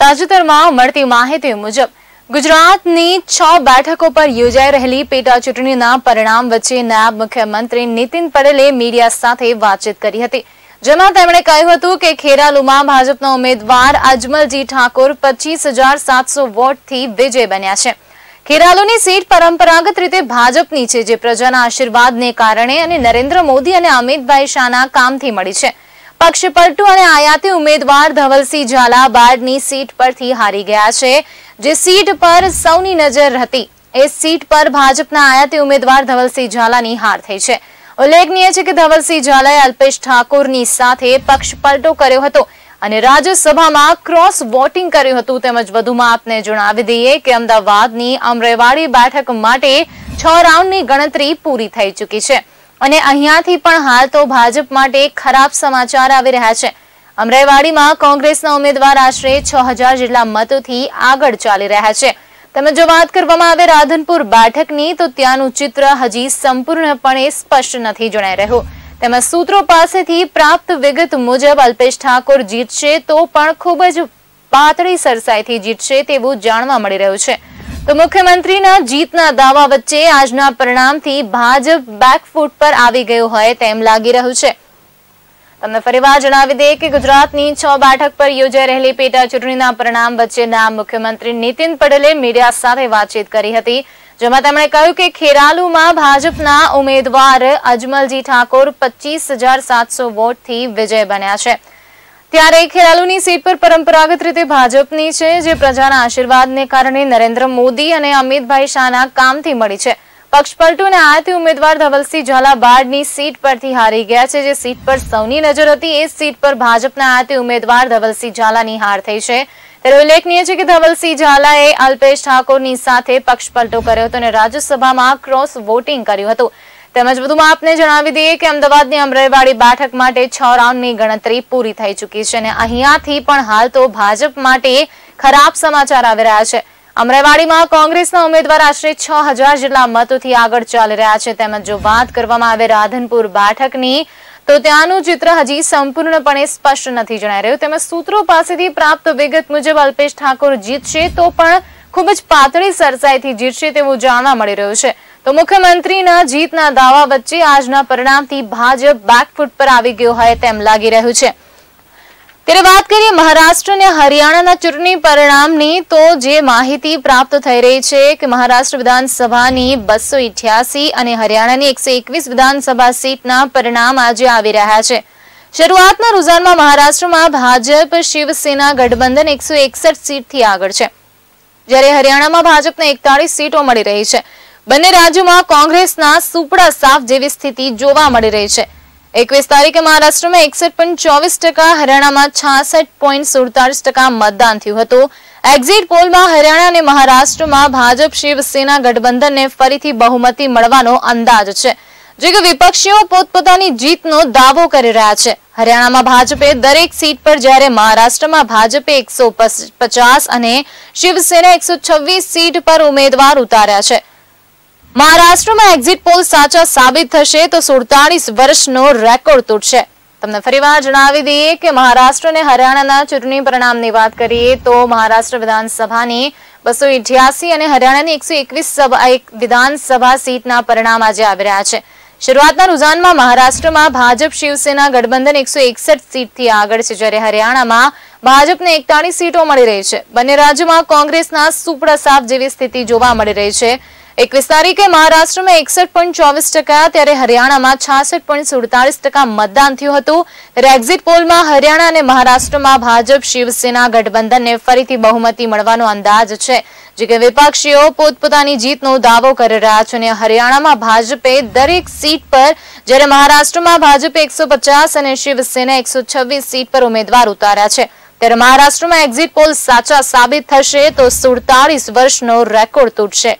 તાજેતરમાં મળતી માહિતી મુજબ ગુજરાતની છ બેઠકો પર યોજાઈ રહેલી પેટા ચૂંટણીના પરિણામ વચ્ચે નાયબ મુખ્યમંત્રી નીતિન પટેલે મીડિયા સાથે વાતચીત કરી હતી જેમાં તેમણે કહ્યું હતું કે ખેરાલુમાં ભાજપના ઉમેદવાર અજમલજી ઠાકોર પચીસ હજાર સાતસો વોટથી વિજય બન્યા છે ખેરાલુની સીટ પરંપરાગત રીતે ભાજપની છે જે પ્રજાના આશીર્વાદને કારણે અને નરેન્દ્ર મોદી અને અમિતભાઈ શાહના કામથી મળી છે પક્ષ પલટુ અને આયાતી ઉમેદવાર ધવલસિંહ ઝાલા બારડની સીટ પરથી હારી ગયા છે જે સીટ પર સૌની નજર હતી એ સીટ પર ભાજપના આયાતી ઉમેદવાર ધવલસિંહ ઝાલાની હાર થઈ છે ઉલ્લેખનીય છે કે ધવલસિંહ ઝાલાએ અલ્પેશ ઠાકોરની સાથે પક્ષ પલટો કર્યો હતો અને રાજ્યસભામાં ક્રોસ વોટિંગ કર્યું હતું તેમજ વધુમાં આપને જણાવી દઈએ કે અમદાવાદની અમરેવાડી બેઠક માટે છ રાઉન્ડની ગણતરી પૂરી થઈ ચૂકી છે અને અહીંયાથી પણ હાલ તો ભાજપ માટે ખરાબ સમાચાર આવી રહ્યા છે અમરાઈવાડીમાં કોંગ્રેસના ઉમેદવાર આશરે છ હજાર જેટલા મતોથી આગળ ચાલી રહ્યા છે તેમજ જો વાત કરવામાં આવે રાધનપુર બેઠકની તો ત્યાંનું ચિત્ર હજી સંપૂર્ણપણે સ્પષ્ટ નથી જણાઈ રહ્યું તેમજ સૂત્રો પાસેથી પ્રાપ્ત વિગત મુજબ અલ્પેશ ઠાકોર જીતશે તો પણ ખૂબ જ પાતળી સરસાઈથી જીતશે તેવું જાણવા મળી રહ્યું છે તો મુખ્યમંત્રીના જીતના દાવા વચ્ચે આજના પરિણામથી ભાજપ બેકફૂટ પર આવી ગયું હોય તેમ લાગી રહ્યું છે તમને ફરીવાર જણાવી દઈએ કે ગુજરાતની છ બેઠક પર યોજાઈ રહેલી પેટા ચૂંટણીના પરિણામ વચ્ચેના મુખ્યમંત્રી નીતિન પટેલે મીડિયા સાથે વાતચીત કરી હતી જેમાં તેમણે કહ્યું કે ખેરાલુમાં ભાજપના ઉમેદવાર અજમલજી ઠાકોર પચીસ હજાર સાતસો વોટથી વિજય બન્યા છે ત્યારે ખેરાલુની સીટ પર પરંપરાગત રીતે ભાજપની છે જે પ્રજાના આશીર્વાદને કારણે નરેન્દ્ર મોદી અને અમિતભાઈ શાહના કામથી મળી છે પક્ષપલટુને આયાતી ઉમેદવાર ધવલસિંહ ઝાલાબાડની સીટ પરથી હારી ગયા છે જે સીટ પર સૌની નજર હતી એ સીટ પર ભાજપના આયાતી ઉમેદવાર ધવલસિંહ ઝાલાની હાર થઈ છે ત્યારે ઉલ્લેખનીય છે કે ધવલસિંહ ઝાલાએ અલ્પેશ ઠાકોરની સાથે પક્ષપલટો કર્યો હતો અને રાજ્યસભામાં ક્રોસ વોટિંગ કર્યું હતું તેમજ વધુમાં આપને જણાવી દઈએ કે અમદાવાદની અમરેવાડી બેઠક માટે છ રાઉન્ડની ગણતરી પૂરી થઈ ચૂકી છે અને અહીંયાથી પણ હાલ તો ભાજપ માટે ખરાબ સમાચાર આવી રહ્યા છે અમરેવાડીમાં કોંગ્રેસના ઉમેદવાર આશરે છ હજાર જેટલા મતોથી આગળ ચાલી રહ્યા છે તેમજ જો વાત કરવામાં આવે રાધનપુર બેઠકની તો ત્યાંનું ચિત્ર હજી સંપૂર્ણપણે સ્પષ્ટ નથી જણાઈ રહ્યું તેમજ સૂત્રો પાસેથી પ્રાપ્ત વિગત મુજબ અલ્પેશ ઠાકોર જીતશે તો પણ ખૂબ જ પાતળી સરસાઈથી જીતશે તેવું જાણવા મળી રહ્યું છે તો મુખ્યમંત્રીના જીતના દાવા વચ્ચે આજના પરિણામથી ભાજપ બેકફૂટ પર આવી ગયો હોય તેમ લાગી રહ્યું છે ત્યારે વાત કરીએ મહારાષ્ટ્ર અને હરિયાણાના ચૂંટણી પરિણામની તો જે માહિતી પ્રાપ્ત થઈ રહી છે કે મહારાષ્ટ્ર વિધાનસભાની બસો અને હરિયાણાની એકસો વિધાનસભા સીટના પરિણામ આજે આવી રહ્યા છે શરૂઆતના રૂઝાનમાં મહારાષ્ટ્રમાં ભાજપ શિવસેના ગઠબંધન એકસો એકસઠ સીટથી આગળ છે જ્યારે હરિયાણામાં ભાજપને એકતાળીસ સીટો મળી રહી છે બંને રાજ્યોમાં કોંગ્રેસના સુપડા સાફ જેવી સ્થિતિ જોવા મળી રહી છે એકવીસ તારીખે મહારાષ્ટ્રમાં એકસઠ પોઈન્ટ ચોવીસ ટકા હરિયાણામાં છાસઠ પોઈન્ટ સુડતાલીસ ટકા મતદાન થયું હતું એક્ઝિટ પોલમાં હરિયાણા અને મહારાષ્ટ્રમાં ભાજપ શિવસેના ગઠબંધનને ફરીથી બહુમતી મળવાનો અંદાજ છે જો કે વિપક્ષીઓ પોતપોતાની જીતનો દાવો કરી રહ્યા છે હરિયાણામાં ભાજપે દરેક સીટ પર જ્યારે મહારાષ્ટ્રમાં ભાજપે એકસો અને શિવસેના એકસો સીટ પર ઉમેદવાર ઉતાર્યા છે મહારાષ્ટ્રમાં એક્ઝિટ પોલ સાચા સાબિત થશે તો સુડતાલીસ વર્ષનો રેકોર્ડ તૂટશે તમને ફરીવાર જણાવી દઈએ કે મહારાષ્ટ્ર અને હરિયાણાના ચૂંટણી પરિણામની વાત કરીએ તો મહારાષ્ટ્ર વિધાનસભાની બસો અઠ્યાસી અને હરિયાણાની એકસો એકવીસ વિધાનસભા સીટના પરિણામ આજે આવી રહ્યા છે શરૂઆતના રુઝાનમાં મહારાષ્ટ્રમાં ભાજપ શિવસેના ગઠબંધન એકસો એકસઠ સીટથી આગળ છે જ્યારે હરિયાણામાં ભાજપને એકતાળીસ સીટો મળી રહી છે બંને રાજ્યોમાં કોંગ્રેસના સુપડા સાફ જેવી સ્થિતિ જોવા મળી રહી છે એકવીસ તારીખે મહારાષ્ટ્રમાં એકસઠ પોઈન્ટ ચોવીસ ટકા ત્યારે હરિયાણામાં છાસઠ પોઈન્ટ સુડતાલીસ ટકા મતદાન થયું હતું ત્યારે એક્ઝિટ પોલમાં હરિયાણા અને મહારાષ્ટ્રમાં ભાજપ શિવસેના ગઠબંધનને ફરીથી બહુમતી મળવાનો અંદાજ છે જો કે વિપક્ષીઓ પોતપોતાની જીતનો દાવો કરી રહ્યા છે અને હરિયાણામાં ભાજપે દરેક સીટ પર જ્યારે મહારાષ્ટ્રમાં ભાજપે એકસો અને શિવસેના એકસો સીટ પર ઉમેદવાર ઉતાર્યા છે ત્યારે મહારાષ્ટ્રમાં એક્ઝિટ પોલ સાચા સાબિત થશે તો સુડતાલીસ વર્ષનો રેકોર્ડ તૂટશે